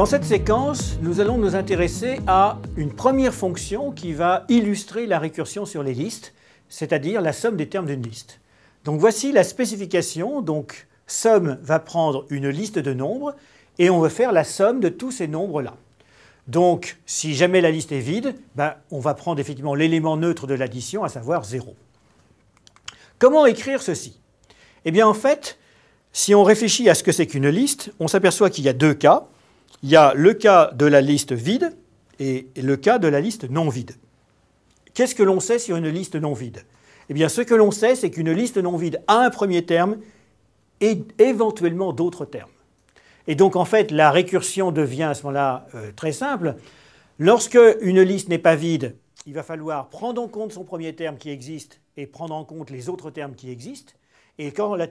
Dans cette séquence, nous allons nous intéresser à une première fonction qui va illustrer la récursion sur les listes, c'est-à-dire la somme des termes d'une liste. Donc voici la spécification, donc somme va prendre une liste de nombres et on veut faire la somme de tous ces nombres-là. Donc si jamais la liste est vide, ben, on va prendre effectivement l'élément neutre de l'addition, à savoir 0. Comment écrire ceci Eh bien en fait, si on réfléchit à ce que c'est qu'une liste, on s'aperçoit qu'il y a deux cas. Il y a le cas de la liste vide et le cas de la liste non vide. Qu'est-ce que l'on sait sur une liste non vide Eh bien, ce que l'on sait, c'est qu'une liste non vide a un premier terme et éventuellement d'autres termes. Et donc, en fait, la récursion devient à ce moment-là euh, très simple. Lorsque une liste n'est pas vide, il va falloir prendre en compte son premier terme qui existe et prendre en compte les autres termes qui existent. Et quand la,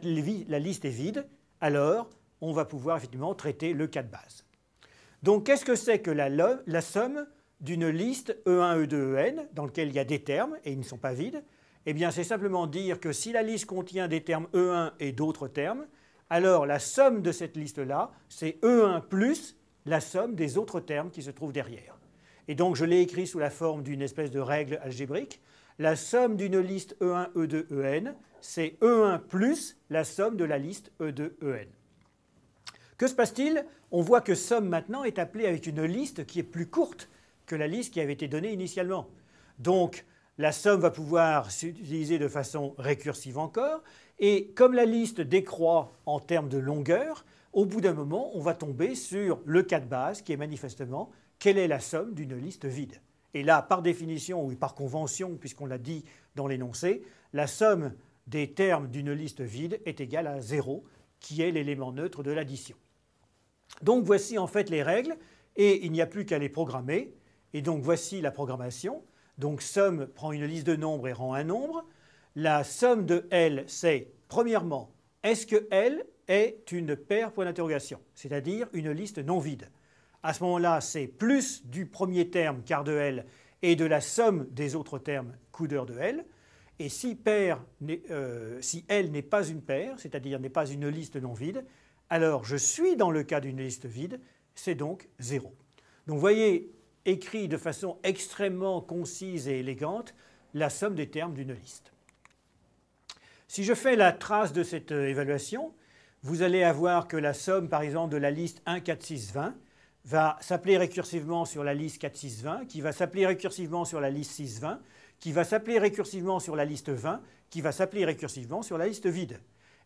la liste est vide, alors on va pouvoir effectivement traiter le cas de base. Donc qu'est-ce que c'est que la, somme d'une liste E1, E2, EN, dans laquelle il y a des termes, et ils ne sont pas vides Eh bien c'est simplement dire que si la liste contient des termes E1 et d'autres termes, alors la somme de cette liste-là, c'est E1 plus la somme des autres termes qui se trouvent derrière. Et donc je l'ai écrit sous la forme d'une espèce de règle algébrique. La somme d'une liste E1, E2, EN, c'est E1 plus la somme de la liste E2, EN. Que se passe-t-il On voit que somme maintenant est appelée avec une liste qui est plus courte que la liste qui avait été donnée initialement. Donc, la somme va pouvoir s'utiliser de façon récursive encore, et comme la liste décroît en termes de longueur, au bout d'un moment, on va tomber sur le cas de base qui est manifestement quelle est la somme d'une liste vide. Et là, par définition ou par convention, puisqu'on l'a dit dans l'énoncé, la somme des termes d'une liste vide est égale à 0, qui est l'élément neutre de l'addition. Donc voici en fait les règles, et il n'y a plus qu'à les programmer. Et donc voici la programmation. Donc somme prend une liste de nombres et rend un nombre. La somme de L, c'est premièrement, est-ce que L est une paire point d'interrogation, c'est-à-dire une liste non vide À ce moment-là, c'est plus du premier terme quart de L et de la somme des autres termes coudeur de L. Et si, paire euh, si L n'est pas une paire, c'est-à-dire n'est pas une liste non vide, alors je suis dans le cas d'une liste vide, c'est donc 0. Donc vous voyez, écrit de façon extrêmement concise et élégante, la somme des termes d'une liste. Si je fais la trace de cette euh, évaluation, vous allez avoir que la somme, par exemple, de la liste 1, 4, 6, 20 va s'appeler récursivement sur la liste 4, 6, 20, qui va s'appeler récursivement sur la liste 6, 20, qui va s'appeler récursivement sur la liste 20, qui va s'appeler récursivement sur la liste vide.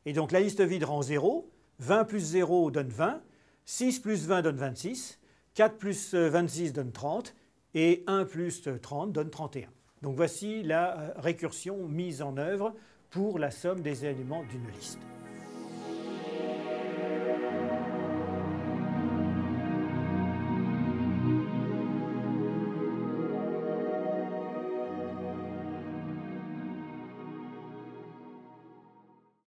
Et donc la liste vide rend 0, 20 plus 0 donne 20, 6 plus 20 donne 26, 4 plus 26 euh, donne 30, et 1 plus 30 euh, donne 31. Donc voici la euh, récursion mise en œuvre pour la somme des éléments d'une liste.